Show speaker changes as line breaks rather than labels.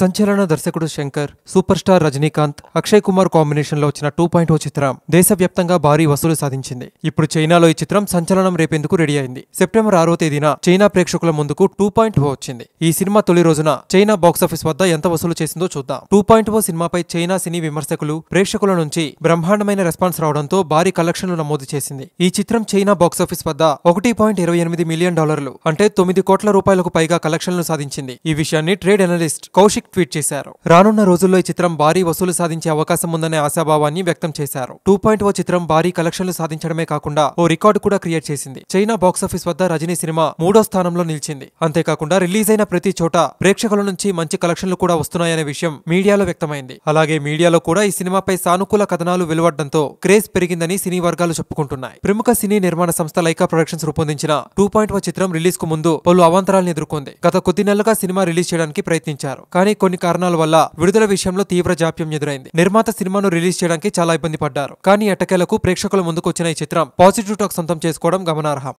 సంచలన దర్శకుడు Shankar super star Rajinikanth Akshay Kumar combination లో వచ్చిన టూ పాయింట్ ఓ చిత్రం దేశవ్యాప్తంగా భారీ వసూలు సాధించింది ఇప్పుడు చైనాలో ఈ చిత్రం సంచలనం రేపేందుకు రెడీ అయింది సెప్టెంబర్ ఆరో తేదీన చైనా ప్రేక్షకుల ముందుకు టూ పాయింట్ ఓ వచ్చింది ఈ సినిమా తొలి రోజున చైనా బాక్సాఫీస్ వద్ద ఎంత వసూలు చేసిందో చూద్దాం టూ పాయింట్ ఓ సినిమాపై చైనా సినీ విమర్శకులు ప్రేక్షకుల నుంచి బ్రహ్మాండమైన రెస్పాన్స్ రావడంతో భారీ కలెక్షన్లు నమోదు చేసింది ఈ చిత్రం చైనా బాక్సాఫీస్ వద్ద ఒకటి పాయింట్ ఇరవై ఎనిమిది మిలియన్ డాలర్లు అంటే తొమ్మిది కోట్ల రూపాయలకు పైగా కలెక్షన్లు సాధించింది ఈ విషయాన్ని ట్రేడ్ అనలిస్ట్ కౌశిక్ ట్వీట్ చేశారు రానున్న రోజుల్లో ఈ చిత్రం భారీ వసూలు సాధించే అవకాశం ఉందనే ఆశాభావాన్ని వ్యక్తం చేశారు టూ పాయింట్ ఓ చిత్రం భారీ కలెక్షన్లు సాధించడమే కాకుండా ఓ రికార్డు కూడా క్రియేట్ చేసింది చైనా బాక్సాఫీస్ వద్ద రజనీ సినిమా మూడో స్థానంలో నిలిచింది అంతేకాకుండా రిలీజ్ అయిన ప్రతి చోట ప్రేక్షకుల నుంచి మంచి కలెక్షన్లు కూడా వస్తున్నాయనే విషయం మీడియాలో వ్యక్తమైంది అలాగే మీడియాలో కూడా ఈ సినిమాపై సానుకూల కథనాలు వెలువడడంతో క్రేజ్ పెరిగిందని సినీ వర్గాలు చెప్పుకుంటున్నాయి ప్రముఖ సినీ నిర్మాణ సంస్థ లైకా ప్రొడక్షన్స్ రూపొందించిన టూ పాయింట్ ఓ చిత్రం రిలీజ్ కు ముందు పలు అవాంతరాలను ఎదుర్కొంది గత కొద్ది నెలలుగా సినిమా రిలీజ్ చేయడానికి ప్రయత్నించారు కానీ కొన్ని కారణాల వల్ల విడుదల విషయంలో తీవ్ర జాప్యం ఎదురైంది నిర్మాత సినిమాను రిలీజ్ చేయడానికి చాలా ఇబ్బంది పడ్డారు కానీ ఎట్టకేలకు ప్రేక్షకుల ముందుకొచ్చిన ఈ చిత్రం పాజిటివ్ టాక్ సొంతం చేసుకోవడం గమనార్హం